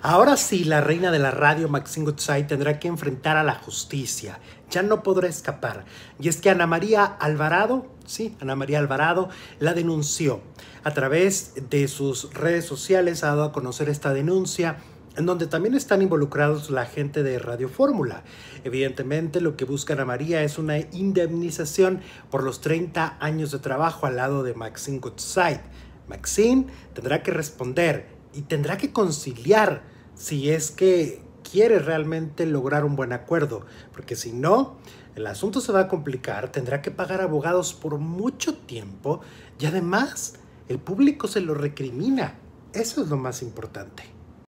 Ahora sí, la reina de la radio, Maxine Goodside, tendrá que enfrentar a la justicia. Ya no podrá escapar. Y es que Ana María Alvarado, sí, Ana María Alvarado, la denunció. A través de sus redes sociales ha dado a conocer esta denuncia en donde también están involucrados la gente de Radio Fórmula. Evidentemente lo que busca Ana María es una indemnización por los 30 años de trabajo al lado de Maxine Goodside. Maxine tendrá que responder y tendrá que conciliar si es que quiere realmente lograr un buen acuerdo, porque si no, el asunto se va a complicar, tendrá que pagar abogados por mucho tiempo y además el público se lo recrimina. Eso es lo más importante.